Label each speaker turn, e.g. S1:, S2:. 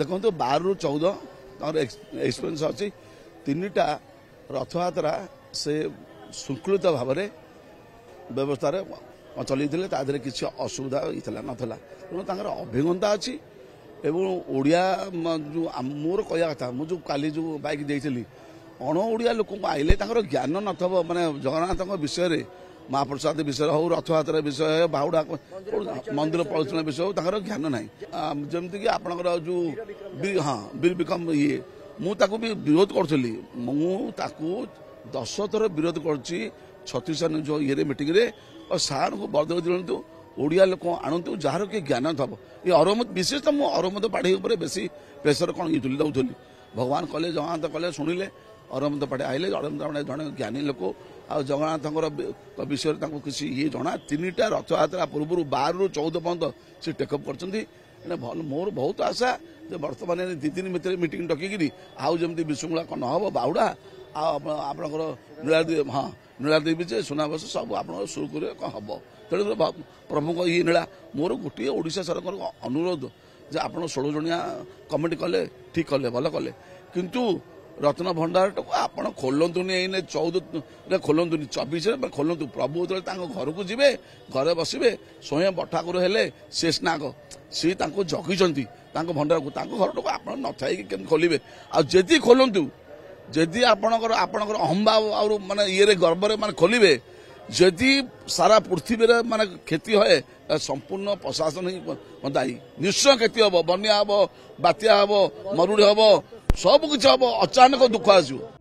S1: ଦେଖନ୍ତୁ ବାରରୁ ଚଉଦ ତାଙ୍କର ଏକ୍ସପିରିଏନ୍ସ ଅଛି ତିନିଟା ରଥଯାତ୍ରା ସେ ଶୃଙ୍ଖଳିତ ଭାବରେ ବ୍ୟବସ୍ଥାରେ ଚଲେଇଥିଲେ ତା ଦେହରେ କିଛି ଅସୁବିଧା ହୋଇଥିଲା ନଥିଲା ତେଣୁ ତାଙ୍କର ଅଭିଜ୍ଞତା ଅଛି ଏବଂ ଓଡ଼ିଆ ଯେଉଁ ମୋର କହିବା କଥା ମୁଁ ଯେଉଁ କାଲି ଯେଉଁ ବାଇକ୍ ଦେଇଥିଲି ଅଣ ଓଡ଼ିଆ ଲୋକଙ୍କୁ ଆଇଲେ ତାଙ୍କର ଜ୍ଞାନ ନଥିବ ମାନେ ଜଗନ୍ନାଥଙ୍କ ବିଷୟରେ ମହାପ୍ରସାଦ ବିଷୟରେ ହଉ ରଥଯାତ୍ରା ବିଷୟ ବାହୁଡ଼ା ମନ୍ଦିର ପରିଚାଳନା ବିଷୟ ହେଉ ତାଙ୍କର ଜ୍ଞାନ ନାହିଁ ଯେମିତିକି ଆପଣଙ୍କର ଯେଉଁ ହଁ ବିଲ୍ ବିକମ୍ ଇଏ ମୁଁ ତାକୁ ବି ବିରୋଧ କରୁଥିଲି ମୁଁ ତାକୁ ଦଶ ଥର ବିରୋଧ କରୁଛି ଛତିଶ ଯେଉଁ ଇଏରେ ମିଟିଂରେ ଓ ସାର୍ଙ୍କୁ ବଦଳ ଦିଅନ୍ତୁ ଓଡ଼ିଆ ଲୋକ ଆଣନ୍ତୁ ଯାହାର କି ଜ୍ଞାନ ଥବ ଏ ଅରମତ ବିଶେଷତଃ ମୁଁ ଅରମତ ପାଢ଼ୀ ଉପରେ ବେଶୀ ପ୍ରେସର କ'ଣ ଦେଉଥିଲି ଭଗବାନ କଲେ ଜଗନ୍ନାଥ କଲେ ଶୁଣିଲେ ଅରମନ୍ଦ ପାଢ଼େ ଆସିଲେ ଅରମନ୍ଦ ପାଢ଼େ ଜଣେ ଜ୍ଞାନୀ ଲୋକ ଆଉ ଜଗନ୍ନାଥଙ୍କର ବିଷୟରେ ତାଙ୍କୁ କିଛି ଇଏ ଜଣା ତିନିଟା ରଥଯାତ୍ରା ପୂର୍ବରୁ ବାରରୁ ଚଉଦ ପର୍ଯ୍ୟନ୍ତ ସେ ଟେକଅପ୍ କରିଛନ୍ତି ଭଲ ମୋର ବହୁତ ଆଶା ଯେ ବର୍ତ୍ତମାନ ଦୁଇ ଦିନ ଭିତରେ ମିଟିଂ ଡକିକିରି ଆଉ ଯେମିତି ବିଶୃଙ୍ଖଳା କ'ଣ ହେବ ବାହୁଡ଼ା ଆଉ ଆପଣଙ୍କର ନୀଳାଦ୍ରି ହଁ ନୀଳାଦ୍ରି ବିଜେ ସୁନାବେଶ ସବୁ ଆପଣଙ୍କର ସୁରୁଖୁରୁରେ କ'ଣ ହେବ ତେଣୁ ପ୍ରମୁଖ ଇଏ ନୀଳା ମୋର ଗୋଟିଏ ଓଡ଼ିଶା ସରକାରଙ୍କ ଅନୁରୋଧ ଯେ ଆପଣ ଷୋହଳ ଜଣିଆ କମିଟି କଲେ ଠିକ୍ କଲେ ଭଲ କଲେ କିନ୍ତୁ ରତ୍ନ ଭଣ୍ଡାରଟାକୁ ଆପଣ ଖୋଲନ୍ତୁନି ଏଇନେ ଚଉଦରେ ଖୋଲନ୍ତୁନି ଚବିଶରେ ଖୋଲନ୍ତୁ ପ୍ରଭୁ ଯେତେବେଳେ ତାଙ୍କ ଘରକୁ ଯିବେ ଘରେ ବସିବେ ସ୍ୱୟଂ ବଠାକୁର ହେଲେ ସେ ସ୍ନାକ ସିଏ ତାଙ୍କୁ ଜଗିଛନ୍ତି ତାଙ୍କ ଭଣ୍ଡାରକୁ ତାଙ୍କ ଘରଟାକୁ ଆପଣ ନଥାଇକି କେମିତି ଖୋଲିବେ ଆଉ ଯଦି ଖୋଲନ୍ତୁ ଯଦି ଆପଣଙ୍କର ଆପଣଙ୍କର ଅହମ୍ବାବ ଆଉ ମାନେ ଇଏରେ ଗର୍ବରେ ମାନେ ଖୋଲିବେ ଯଦି ସାରା ପୃଥିବୀରେ ମାନେ କ୍ଷତି ହୁଏ ସମ୍ପୂର୍ଣ୍ଣ ପ୍ରଶାସନ ହିଁ ଦାୟୀ ନିଶ୍ଚୟ କ୍ଷତି ହେବ ବନ୍ୟା ହେବ ବାତ୍ୟା ହେବ ମରୁଡ଼ି ହେବ सब हम अचानक दुख आसो